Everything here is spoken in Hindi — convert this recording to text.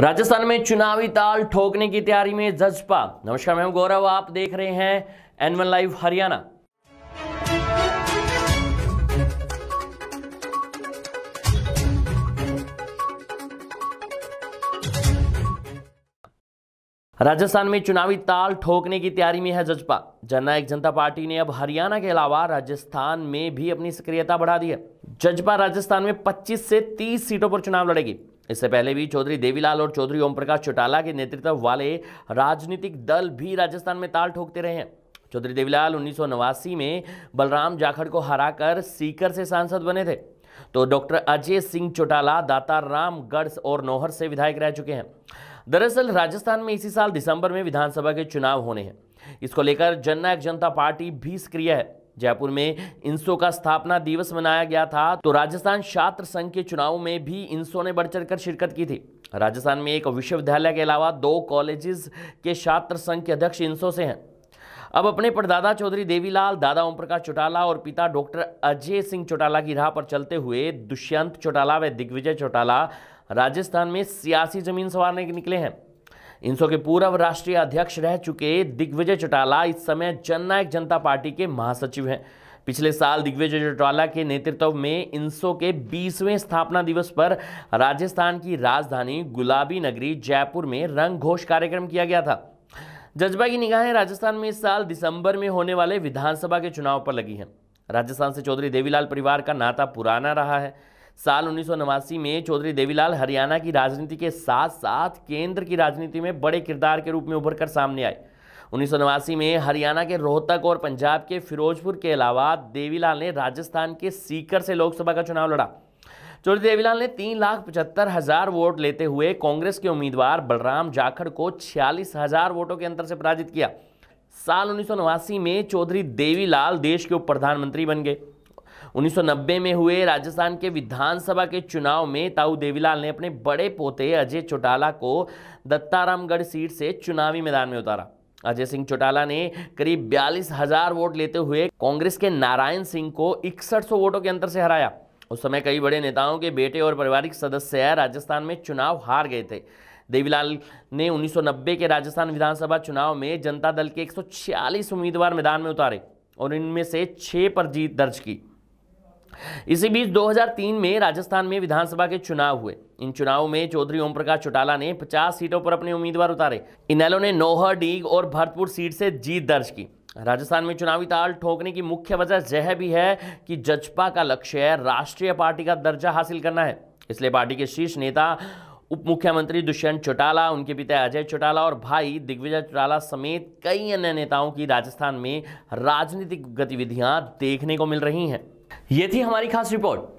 राजस्थान में चुनावी ताल ठोकने की तैयारी में जजपा नमस्कार मैं गौरव आप देख रहे हैं एनवन लाइव हरियाणा राजस्थान में चुनावी ताल ठोकने की तैयारी में है जजपा जननायक जनता पार्टी ने अब हरियाणा के अलावा राजस्थान में भी अपनी सक्रियता बढ़ा दी है जजपा राजस्थान में 25 से 30 सीटों पर चुनाव लड़ेगी इससे पहले भी चौधरी देवीलाल और चौधरी ओम प्रकाश चौटाला के नेतृत्व वाले राजनीतिक दल भी राजस्थान में ताल ठोकते रहे हैं चौधरी देवीलाल उन्नीस में बलराम जाखड़ को हराकर सीकर से सांसद बने थे तो डॉक्टर अजय सिंह चौटाला गढ़ और नोहर से विधायक रह चुके हैं दरअसल राजस्थान में इसी साल दिसंबर में विधानसभा के चुनाव होने हैं इसको लेकर जननायक जनता पार्टी भी सक्रिय है जयपुर में इंसो का स्थापना दिवस मनाया गया था तो राजस्थान छात्र संघ के चुनाव में भी इंसो ने बढ़ चढ़कर शिरकत की थी राजस्थान में एक विश्वविद्यालय के अलावा दो कॉलेजेस के छात्र संघ के अध्यक्ष इंसो से हैं अब अपने परदादा चौधरी देवीलाल दादा ओम प्रकाश चौटाला और पिता डॉक्टर अजय सिंह चौटाला की राह पर चलते हुए दुष्यंत चौटाला व दिग्विजय चौटाला राजस्थान में सियासी जमीन संवारने के निकले हैं इनसो के पूर्व राष्ट्रीय अध्यक्ष रह चुके दिग्विजय चौटाला इस समय जननायक जनता पार्टी के महासचिव हैं पिछले साल दिग्विजय चौटाला के नेतृत्व में इनसो के 20वें स्थापना दिवस पर राजस्थान की राजधानी गुलाबी नगरी जयपुर में रंग घोष कार्यक्रम किया गया था जज्बा की निगाहें राजस्थान में इस साल दिसंबर में होने वाले विधानसभा के चुनाव पर लगी हैं राजस्थान से चौधरी देवीलाल परिवार का नाता पुराना रहा है साल उन्नीस में चौधरी देवीलाल हरियाणा की राजनीति के साथ साथ केंद्र की राजनीति में बड़े किरदार के रूप में उभर कर सामने आए उन्नीस में हरियाणा के रोहतक और पंजाब के फिरोजपुर के अलावा देवीलाल ने राजस्थान के सीकर से लोकसभा का चुनाव लड़ा चौधरी देवीलाल ने तीन लाख पचहत्तर हजार वोट लेते हुए कांग्रेस के उम्मीदवार बलराम जाखड़ को छियालीस हजार वोटों के अंतर से पराजित किया साल उन्नीस में चौधरी देवीलाल देश के उप प्रधानमंत्री बन गए 1990 में हुए राजस्थान के विधानसभा के चुनाव में ताऊ देवीलाल ने अपने बड़े पोते अजय चौटाला को दत्तारामगढ़ सीट से चुनावी मैदान में उतारा अजय सिंह चौटाला ने करीब बयालीस हजार वोट लेते हुए कांग्रेस के नारायण सिंह को इकसठ वोटों के अंतर से हराया उस समय कई बड़े नेताओं के बेटे और पारिवारिक सदस्य राजस्थान में चुनाव हार गए थे देवीलाल ने 1990 के राजस्थान विधानसभा चुनाव में जनता दल के 146 उम्मीदवार मैदान में उतारे और इनमें से छः पर जीत दर्ज की इसी बीच 2003 में राजस्थान में विधानसभा के चुनाव हुए इन चुनावों में चौधरी ओम प्रकाश चौटाला ने 50 सीटों पर अपने उम्मीदवार उतारे इनैलो ने नोहर डीग और भरतपुर सीट से जीत दर्ज की राजस्थान में चुनावी ताल ठोकने की मुख्य वजह यह भी है कि जजपा का लक्ष्य राष्ट्रीय पार्टी का दर्जा हासिल करना है इसलिए पार्टी के शीर्ष नेता उप मुख्यमंत्री दुष्यंत चौटाला उनके पिता अजय चौटाला और भाई दिग्विजय चौटाला समेत कई अन्य नेताओं की राजस्थान में राजनीतिक गतिविधियां देखने को मिल रही हैं ये थी हमारी खास रिपोर्ट